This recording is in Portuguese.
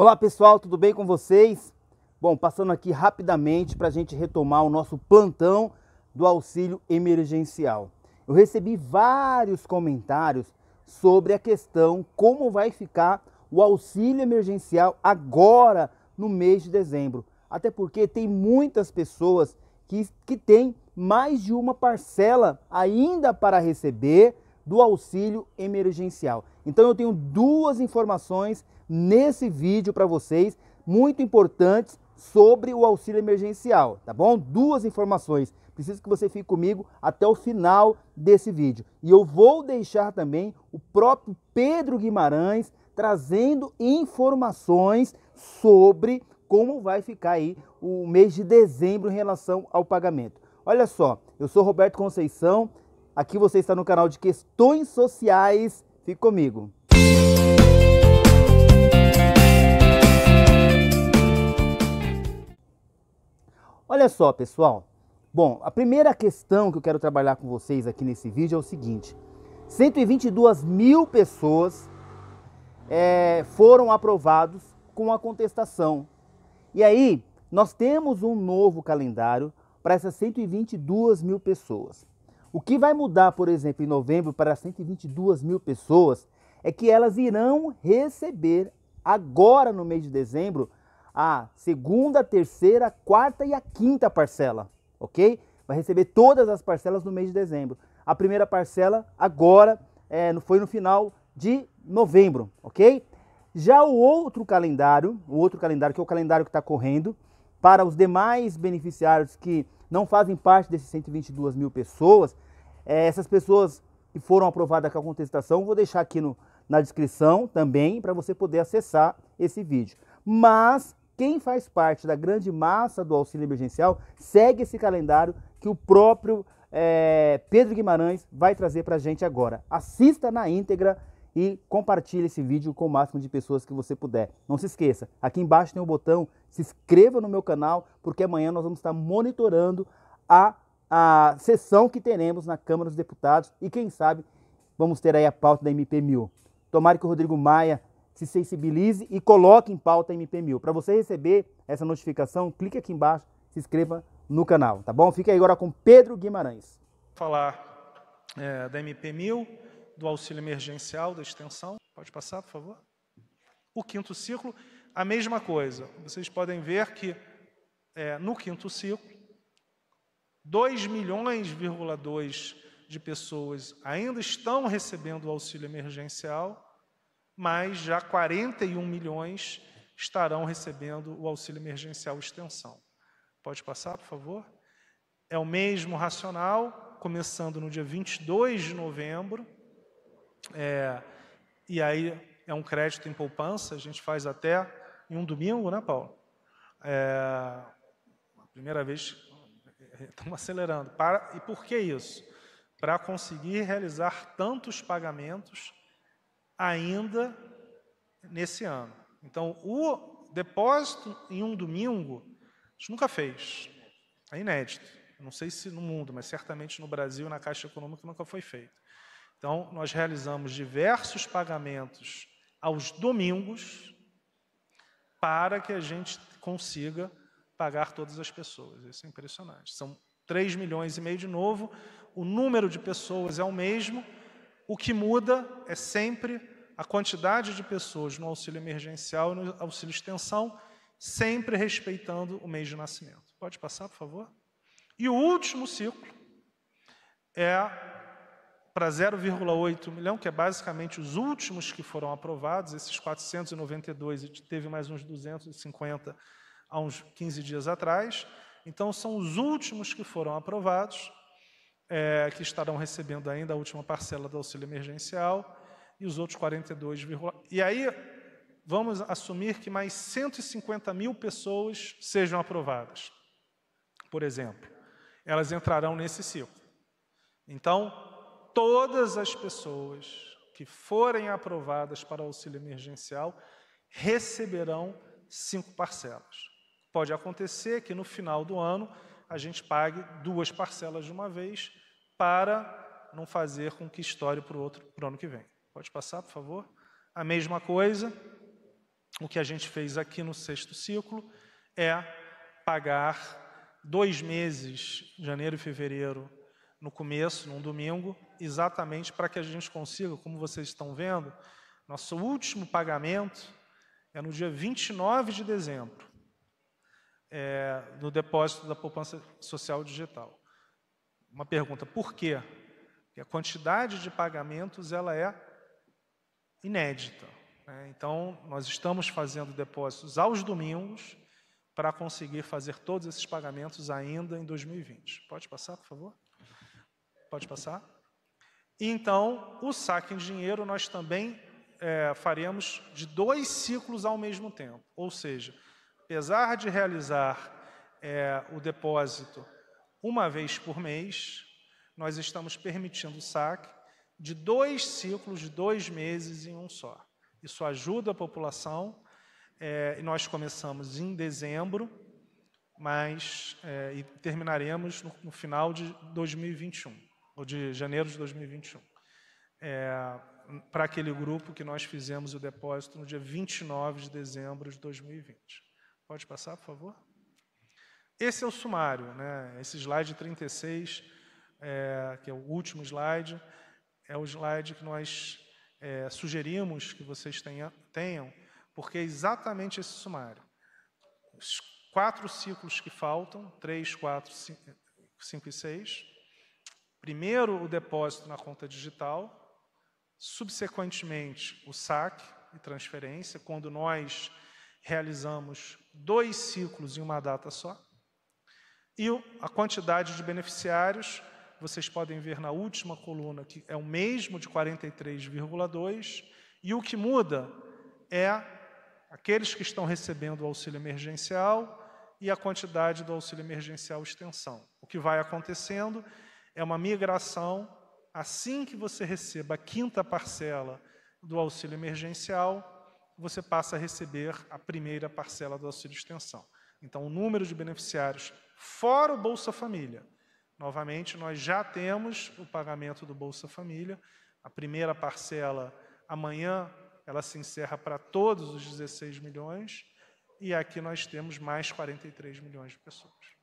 Olá pessoal, tudo bem com vocês? Bom, passando aqui rapidamente para a gente retomar o nosso plantão do auxílio emergencial. Eu recebi vários comentários sobre a questão como vai ficar o auxílio emergencial agora no mês de dezembro. Até porque tem muitas pessoas que, que têm mais de uma parcela ainda para receber do auxílio emergencial. Então eu tenho duas informações nesse vídeo para vocês, muito importantes sobre o auxílio emergencial, tá bom? Duas informações. Preciso que você fique comigo até o final desse vídeo. E eu vou deixar também o próprio Pedro Guimarães trazendo informações sobre como vai ficar aí o mês de dezembro em relação ao pagamento. Olha só, eu sou Roberto Conceição, aqui você está no canal de Questões Sociais. Fique comigo. Olha só, pessoal. Bom, a primeira questão que eu quero trabalhar com vocês aqui nesse vídeo é o seguinte. 122 mil pessoas é, foram aprovados com a contestação. E aí, nós temos um novo calendário para essas 122 mil pessoas. O que vai mudar, por exemplo, em novembro para 122 mil pessoas é que elas irão receber agora no mês de dezembro a segunda, terceira, quarta e a quinta parcela, ok? Vai receber todas as parcelas no mês de dezembro. A primeira parcela agora é, foi no final de novembro, ok? Já o outro calendário, o outro calendário que é o calendário que está correndo, para os demais beneficiários que não fazem parte desses 122 mil pessoas, é, essas pessoas que foram aprovadas com a contestação, vou deixar aqui no, na descrição também para você poder acessar esse vídeo. Mas quem faz parte da grande massa do auxílio emergencial segue esse calendário que o próprio é, Pedro Guimarães vai trazer para a gente agora. Assista na íntegra e compartilhe esse vídeo com o máximo de pessoas que você puder. Não se esqueça, aqui embaixo tem o um botão, se inscreva no meu canal, porque amanhã nós vamos estar monitorando a, a sessão que teremos na Câmara dos Deputados e quem sabe vamos ter aí a pauta da MP1000. Tomara que o Rodrigo Maia se sensibilize e coloque em pauta MP1000. Para você receber essa notificação, clique aqui embaixo, se inscreva no canal, tá bom? Fica aí agora com Pedro Guimarães. Falar é, da MP1000, do auxílio emergencial, da extensão. Pode passar, por favor? O quinto ciclo, a mesma coisa. Vocês podem ver que é, no quinto ciclo, 2 milhões,2 de pessoas ainda estão recebendo o auxílio emergencial mas já 41 milhões estarão recebendo o auxílio emergencial extensão. Pode passar, por favor? É o mesmo racional, começando no dia 22 de novembro, é, e aí é um crédito em poupança, a gente faz até em um domingo, né, Paulo? É, a primeira vez, estamos acelerando. Para, e por que isso? Para conseguir realizar tantos pagamentos ainda nesse ano. Então, o depósito em um domingo, a gente nunca fez. É inédito. Não sei se no mundo, mas certamente no Brasil e na Caixa Econômica nunca foi feito. Então, nós realizamos diversos pagamentos aos domingos para que a gente consiga pagar todas as pessoas. Isso é impressionante. São 3 milhões e meio de novo, o número de pessoas é o mesmo, o que muda é sempre a quantidade de pessoas no auxílio emergencial e no auxílio extensão, sempre respeitando o mês de nascimento. Pode passar, por favor? E o último ciclo é para 0,8 milhão, que é basicamente os últimos que foram aprovados, esses 492, e teve mais uns 250 há uns 15 dias atrás. Então, são os últimos que foram aprovados, é, que estarão recebendo ainda a última parcela do auxílio emergencial e os outros 42, e aí vamos assumir que mais 150 mil pessoas sejam aprovadas, por exemplo, elas entrarão nesse ciclo. Então, todas as pessoas que forem aprovadas para o auxílio emergencial receberão cinco parcelas. Pode acontecer que no final do ano a gente pague duas parcelas de uma vez para não fazer com que história para o outro para o ano que vem. Pode passar, por favor? A mesma coisa, o que a gente fez aqui no sexto ciclo é pagar dois meses, janeiro e fevereiro, no começo, num domingo, exatamente para que a gente consiga, como vocês estão vendo, nosso último pagamento é no dia 29 de dezembro é, no depósito da poupança social digital. Uma pergunta, por quê? Porque a quantidade de pagamentos ela é inédita. Né? Então, nós estamos fazendo depósitos aos domingos para conseguir fazer todos esses pagamentos ainda em 2020. Pode passar, por favor? Pode passar? E, então, o saque em dinheiro nós também é, faremos de dois ciclos ao mesmo tempo. Ou seja, apesar de realizar é, o depósito uma vez por mês, nós estamos permitindo o saque de dois ciclos, de dois meses em um só. Isso ajuda a população. É, nós começamos em dezembro, mas é, e terminaremos no, no, final de 2021, ou de janeiro de 2021. É, para aquele grupo que nós fizemos o depósito no dia 29 de dezembro de 2020. Pode passar, por favor? Esse é o sumário, né? esse slide 36, é, que é o último slide, é o slide que nós é, sugerimos que vocês tenha, tenham, porque é exatamente esse sumário. Os quatro ciclos que faltam, 3, 4, 5 e 6. Primeiro, o depósito na conta digital, subsequentemente, o saque e transferência, quando nós realizamos dois ciclos em uma data só. E a quantidade de beneficiários, vocês podem ver na última coluna, que é o mesmo de 43,2, e o que muda é aqueles que estão recebendo o auxílio emergencial e a quantidade do auxílio emergencial extensão. O que vai acontecendo é uma migração assim que você receba a quinta parcela do auxílio emergencial, você passa a receber a primeira parcela do auxílio extensão. Então, o número de beneficiários, fora o Bolsa Família. Novamente, nós já temos o pagamento do Bolsa Família. A primeira parcela, amanhã, ela se encerra para todos os 16 milhões. E aqui nós temos mais 43 milhões de pessoas.